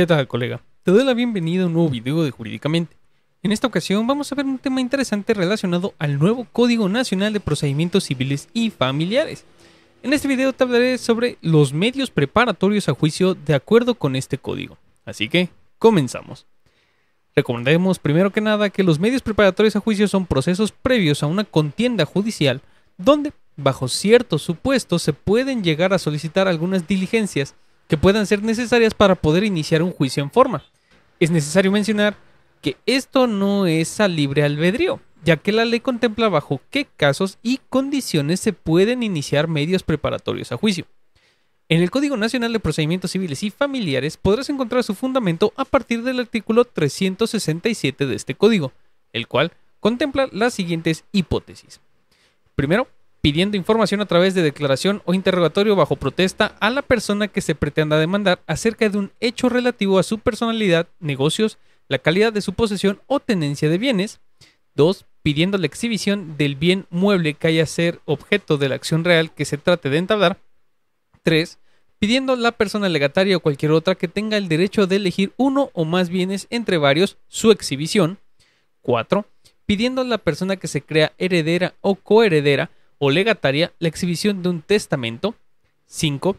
¿Qué tal, colega? Te doy la bienvenida a un nuevo video de Jurídicamente. En esta ocasión vamos a ver un tema interesante relacionado al nuevo Código Nacional de Procedimientos Civiles y Familiares. En este video te hablaré sobre los medios preparatorios a juicio de acuerdo con este código. Así que, comenzamos. Recomendemos primero que nada que los medios preparatorios a juicio son procesos previos a una contienda judicial donde, bajo ciertos supuestos, se pueden llegar a solicitar algunas diligencias que puedan ser necesarias para poder iniciar un juicio en forma. Es necesario mencionar que esto no es a libre albedrío, ya que la ley contempla bajo qué casos y condiciones se pueden iniciar medios preparatorios a juicio. En el Código Nacional de Procedimientos Civiles y Familiares podrás encontrar su fundamento a partir del artículo 367 de este código, el cual contempla las siguientes hipótesis. Primero, pidiendo información a través de declaración o interrogatorio bajo protesta a la persona que se pretenda demandar acerca de un hecho relativo a su personalidad, negocios, la calidad de su posesión o tenencia de bienes. 2. Pidiendo la exhibición del bien mueble que haya ser objeto de la acción real que se trate de entablar. 3. Pidiendo a la persona legataria o cualquier otra que tenga el derecho de elegir uno o más bienes entre varios su exhibición. 4. Pidiendo a la persona que se crea heredera o coheredera o legataria la exhibición de un testamento. 5.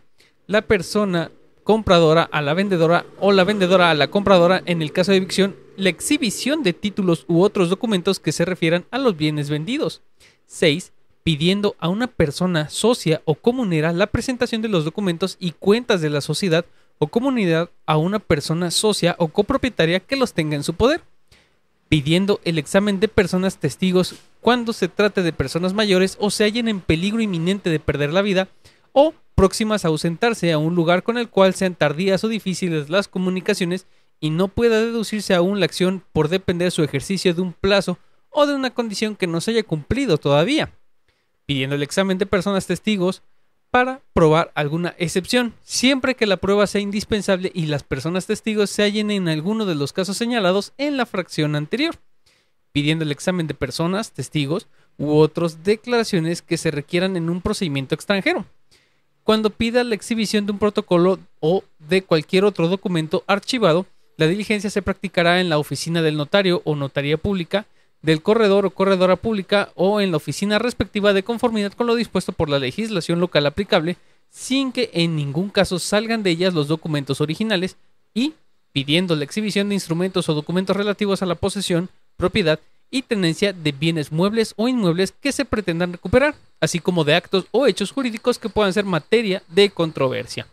La persona compradora a la vendedora o la vendedora a la compradora en el caso de evicción, la exhibición de títulos u otros documentos que se refieran a los bienes vendidos. 6. Pidiendo a una persona socia o comunera la presentación de los documentos y cuentas de la sociedad o comunidad a una persona socia o copropietaria que los tenga en su poder pidiendo el examen de personas testigos cuando se trate de personas mayores o se hallen en peligro inminente de perder la vida o próximas a ausentarse a un lugar con el cual sean tardías o difíciles las comunicaciones y no pueda deducirse aún la acción por depender su ejercicio de un plazo o de una condición que no se haya cumplido todavía. Pidiendo el examen de personas testigos para probar alguna excepción, siempre que la prueba sea indispensable y las personas testigos se hallen en alguno de los casos señalados en la fracción anterior, pidiendo el examen de personas, testigos u otras declaraciones que se requieran en un procedimiento extranjero, cuando pida la exhibición de un protocolo o de cualquier otro documento archivado, la diligencia se practicará en la oficina del notario o notaría pública del corredor o corredora pública o en la oficina respectiva de conformidad con lo dispuesto por la legislación local aplicable, sin que en ningún caso salgan de ellas los documentos originales y pidiendo la exhibición de instrumentos o documentos relativos a la posesión, propiedad y tenencia de bienes muebles o inmuebles que se pretendan recuperar, así como de actos o hechos jurídicos que puedan ser materia de controversia.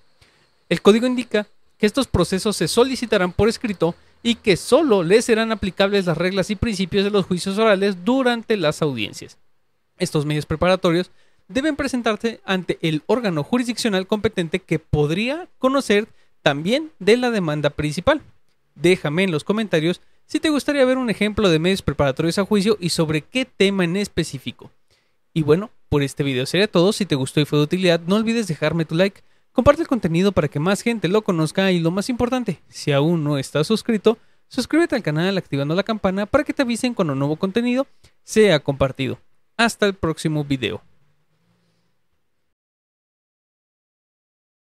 El código indica que estos procesos se solicitarán por escrito y que solo les serán aplicables las reglas y principios de los juicios orales durante las audiencias. Estos medios preparatorios deben presentarse ante el órgano jurisdiccional competente que podría conocer también de la demanda principal. Déjame en los comentarios si te gustaría ver un ejemplo de medios preparatorios a juicio y sobre qué tema en específico. Y bueno, por este video sería todo. Si te gustó y fue de utilidad, no olvides dejarme tu like Comparte el contenido para que más gente lo conozca y lo más importante, si aún no estás suscrito, suscríbete al canal activando la campana para que te avisen cuando nuevo contenido sea compartido. Hasta el próximo video.